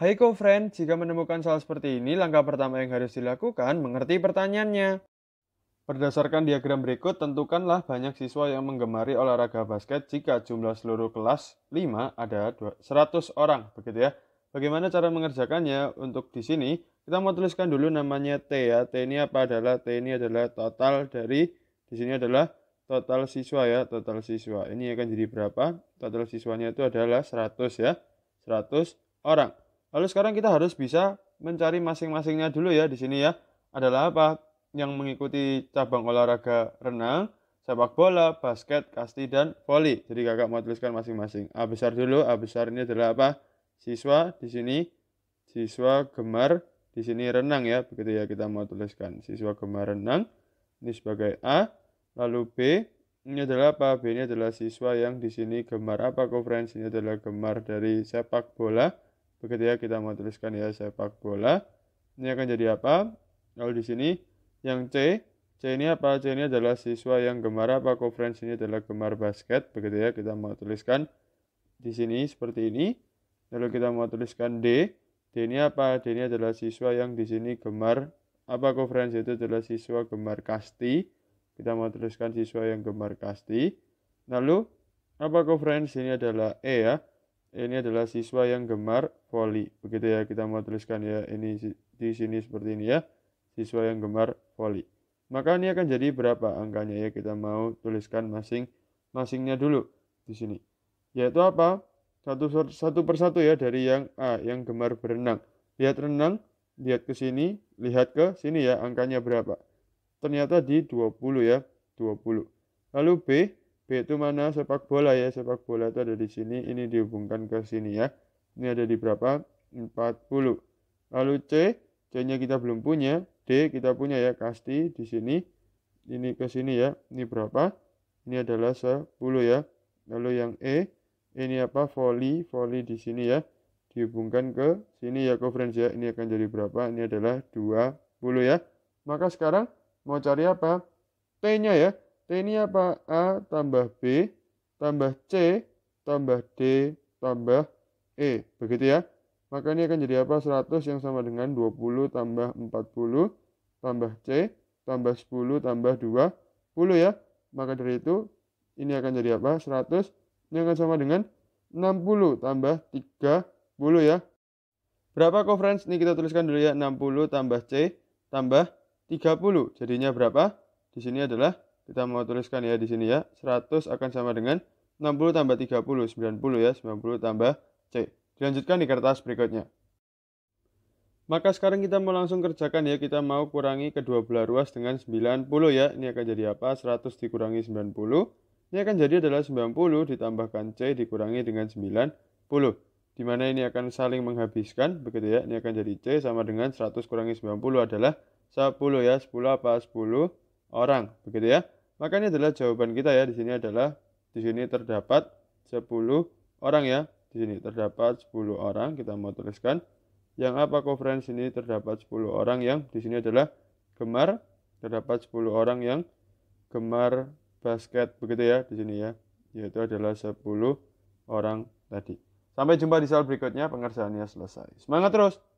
Hai co-friend, jika menemukan soal seperti ini, langkah pertama yang harus dilakukan mengerti pertanyaannya. Berdasarkan diagram berikut, tentukanlah banyak siswa yang menggemari olahraga basket jika jumlah seluruh kelas 5 ada 100 orang, begitu ya. Bagaimana cara mengerjakannya? Untuk di sini, kita mau tuliskan dulu namanya T ya. T ini apa adalah? T ini adalah total dari, di sini adalah total siswa ya, total siswa. Ini akan jadi berapa? Total siswanya itu adalah 100 ya, 100 orang. Lalu sekarang kita harus bisa mencari masing-masingnya dulu ya di sini ya. Adalah apa? Yang mengikuti cabang olahraga renang, sepak bola, basket, kasti, dan voli. Jadi kakak mau tuliskan masing-masing. A besar dulu, A besar ini adalah apa? Siswa di sini, siswa gemar, di sini renang ya. Begitu ya kita mau tuliskan. Siswa gemar renang, ini sebagai A. Lalu B, ini adalah apa? B ini adalah siswa yang di sini gemar apa, Conference Ini adalah gemar dari sepak bola Begitu ya kita mau tuliskan ya sepak bola. Ini akan jadi apa? Lalu di sini yang C, C ini apa? C ini adalah siswa yang gemar apa? Conference ini adalah gemar basket. Begitu ya kita mau tuliskan di sini seperti ini. Lalu kita mau tuliskan D. D ini apa? D ini adalah siswa yang di sini gemar apa conference itu adalah siswa gemar kasti. Kita mau tuliskan siswa yang gemar kasti. Lalu apa conference ini adalah E ya ini adalah siswa yang gemar voli. Begitu ya, kita mau tuliskan ya ini di sini seperti ini ya. Siswa yang gemar voli. Maka ini akan jadi berapa angkanya ya kita mau tuliskan masing-masingnya dulu di sini. Yaitu apa? Satu, satu persatu ya dari yang A yang gemar berenang. Lihat renang, lihat ke sini, lihat ke sini ya angkanya berapa. Ternyata di 20 ya, 20. Lalu B B itu mana? Sepak bola ya. Sepak bola itu ada di sini. Ini dihubungkan ke sini ya. Ini ada di berapa? 40. Lalu C. C-nya kita belum punya. D kita punya ya. Kasti di sini. Ini ke sini ya. Ini berapa? Ini adalah 10 ya. Lalu yang E. Ini apa? Voli. Voli di sini ya. Dihubungkan ke sini ya. konferensi ya. Ini akan jadi berapa? Ini adalah 20 ya. Maka sekarang mau cari apa? T-nya ya. T ini apa? A tambah B tambah C tambah D tambah E. Begitu ya. Maka ini akan jadi apa? 100 yang sama dengan 20 tambah 40 tambah C tambah 10 tambah 20 ya. Maka dari itu ini akan jadi apa? 100 ini akan sama dengan 60 tambah 30 ya. Berapa conference? Ini kita tuliskan dulu ya 60 tambah C tambah 30. Jadinya berapa? Di sini adalah kita mau tuliskan ya di sini ya. 100 akan sama dengan 60 tambah 30, 90 ya. 90 tambah C. Dilanjutkan di kertas berikutnya. Maka sekarang kita mau langsung kerjakan ya, kita mau kurangi kedua belah ruas dengan 90 ya. Ini akan jadi apa? 100 dikurangi 90. Ini akan jadi adalah 90 ditambahkan C dikurangi dengan 90. Dimana ini akan saling menghabiskan, begitu ya. Ini akan jadi C sama dengan 100 kurangi 90 adalah 10 ya. 10 apa? 10 orang, begitu ya. Maka ini adalah jawaban kita ya. Di sini adalah di sini terdapat 10 orang ya. Di sini terdapat 10 orang. Kita mau tuliskan yang apa conference ini terdapat 10 orang yang di sini adalah gemar terdapat 10 orang yang gemar basket begitu ya di sini ya yaitu adalah 10 orang tadi sampai jumpa di soal berikutnya pengerjaannya selesai semangat terus